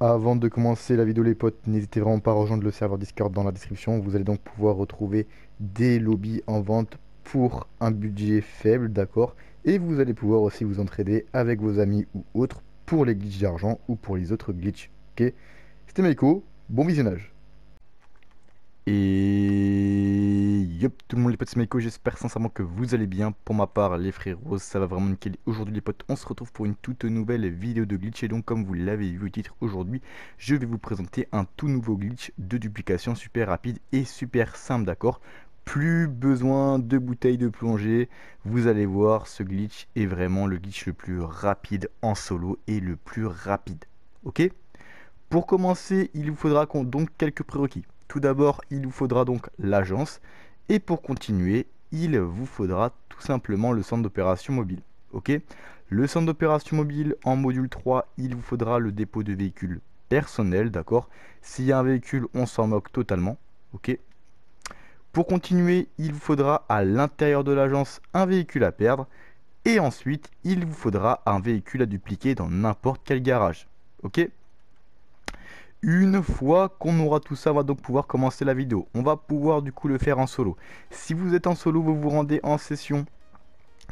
Avant de commencer la vidéo les potes, n'hésitez vraiment pas à rejoindre le serveur Discord dans la description. Vous allez donc pouvoir retrouver des lobbies en vente pour un budget faible, d'accord Et vous allez pouvoir aussi vous entraider avec vos amis ou autres pour les glitches d'argent ou pour les autres glitches, ok C'était Maiko, bon visionnage et yop, tout le monde les potes, c'est Maiko, j'espère sincèrement que vous allez bien. Pour ma part, les frérots, ça va vraiment nickel. Aujourd'hui les potes, on se retrouve pour une toute nouvelle vidéo de glitch. Et donc comme vous l'avez vu au titre aujourd'hui, je vais vous présenter un tout nouveau glitch de duplication super rapide et super simple, d'accord plus besoin de bouteilles de plongée. Vous allez voir, ce glitch est vraiment le glitch le plus rapide en solo et le plus rapide. Ok Pour commencer, il vous faudra donc quelques prérequis. Tout d'abord, il vous faudra donc l'agence. Et pour continuer, il vous faudra tout simplement le centre d'opération mobile. ok le centre d'opération mobile en module 3, il vous faudra le dépôt de véhicules personnel, d'accord S'il y a un véhicule, on s'en moque totalement, ok Pour continuer, il vous faudra à l'intérieur de l'agence un véhicule à perdre et ensuite, il vous faudra un véhicule à dupliquer dans n'importe quel garage, ok une fois qu'on aura tout ça, on va donc pouvoir commencer la vidéo. On va pouvoir du coup le faire en solo. Si vous êtes en solo, vous vous rendez en session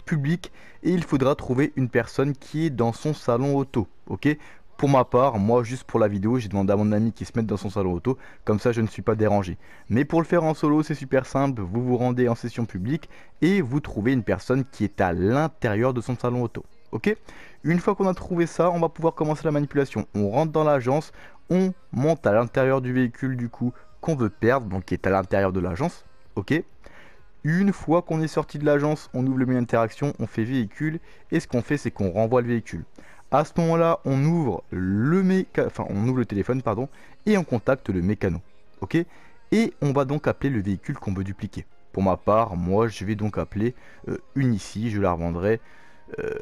publique et il faudra trouver une personne qui est dans son salon auto. Ok pour ma part, moi juste pour la vidéo, j'ai demandé à mon ami qui se mette dans son salon auto, comme ça je ne suis pas dérangé. Mais pour le faire en solo, c'est super simple, vous vous rendez en session publique et vous trouvez une personne qui est à l'intérieur de son salon auto. Ok Une fois qu'on a trouvé ça, on va pouvoir commencer la manipulation. On rentre dans l'agence, on monte à l'intérieur du véhicule du coup qu'on veut perdre, donc qui est à l'intérieur de l'agence. Ok une fois qu'on est sorti de l'agence, on ouvre le menu interaction, on fait véhicule, et ce qu'on fait, c'est qu'on renvoie le véhicule. À ce moment-là, on ouvre le méca... enfin, on ouvre le téléphone, pardon, et on contacte le mécano. Ok Et on va donc appeler le véhicule qu'on veut dupliquer. Pour ma part, moi, je vais donc appeler euh, une ici, je la revendrai euh,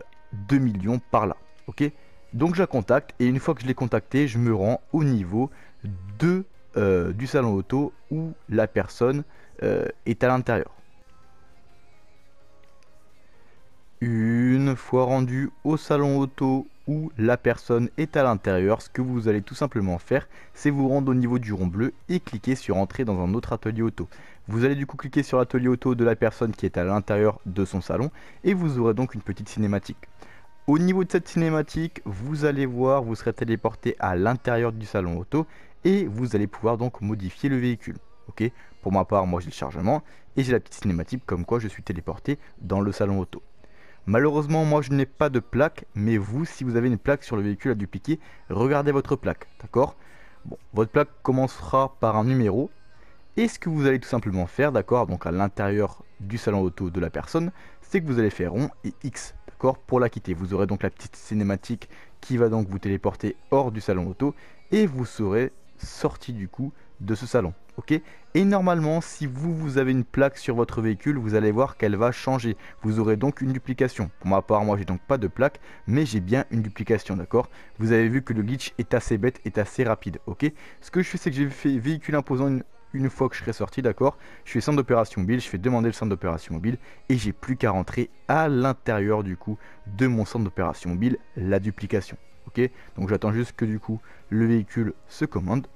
2 millions par là. Ok Donc je la contacte et une fois que je l'ai contacté, je me rends au niveau de, euh, du salon auto où la personne euh, est à l'intérieur. Une fois rendu au salon auto la personne est à l'intérieur, ce que vous allez tout simplement faire, c'est vous rendre au niveau du rond bleu et cliquer sur entrer dans un autre atelier auto. Vous allez du coup cliquer sur l'atelier auto de la personne qui est à l'intérieur de son salon et vous aurez donc une petite cinématique. Au niveau de cette cinématique, vous allez voir, vous serez téléporté à l'intérieur du salon auto et vous allez pouvoir donc modifier le véhicule. Ok, pour ma part, moi j'ai le chargement et j'ai la petite cinématique comme quoi je suis téléporté dans le salon auto. Malheureusement, moi je n'ai pas de plaque, mais vous, si vous avez une plaque sur le véhicule à dupliquer, regardez votre plaque, d'accord Bon, votre plaque commencera par un numéro, et ce que vous allez tout simplement faire, d'accord, donc à l'intérieur du salon auto de la personne, c'est que vous allez faire rond et X, d'accord, pour la quitter. Vous aurez donc la petite cinématique qui va donc vous téléporter hors du salon auto, et vous serez sorti du coup de ce salon. ok et normalement, si vous, vous avez une plaque sur votre véhicule, vous allez voir qu'elle va changer. Vous aurez donc une duplication. Pour ma part, moi, j'ai donc pas de plaque, mais j'ai bien une duplication, d'accord Vous avez vu que le glitch est assez bête, est assez rapide, ok Ce que je fais, c'est que j'ai fait véhicule imposant une, fois que je serai sorti, d'accord Je fais centre d'opération mobile, je fais demander le centre d'opération mobile et j'ai plus qu'à rentrer à l'intérieur du coup de mon centre d'opération mobile la duplication. Ok Donc j'attends juste que du coup le véhicule se commande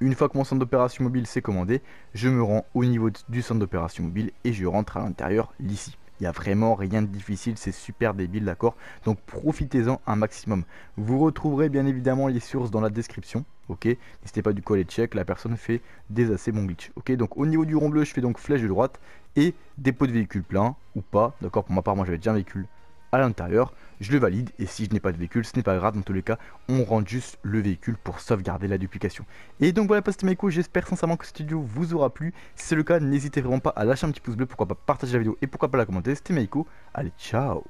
une fois que mon centre d'opération mobile s'est commandé, je me rends au niveau du centre d'opération mobile et je rentre à l'intérieur l'ici. Il n'y a vraiment rien de difficile, c'est super débile, d'accord Donc profitez-en un maximum. Vous retrouverez bien évidemment les sources dans la description, ok N'hésitez pas du coup à check, la personne fait des assez bons glitch, ok Donc au niveau du rond bleu, je fais donc flèche de droite et dépôt de véhicule plein ou pas, d'accord Pour ma part, moi j'avais déjà un véhicule à l'intérieur, je le valide et si je n'ai pas de véhicule, ce n'est pas grave, dans tous les cas, on rentre juste le véhicule pour sauvegarder la duplication. Et donc voilà, post Maiko, j'espère sincèrement que ce studio vous aura plu. Si c'est le cas, n'hésitez vraiment pas à lâcher un petit pouce bleu, pourquoi pas partager la vidéo et pourquoi pas la commenter. C'était Meiko, allez ciao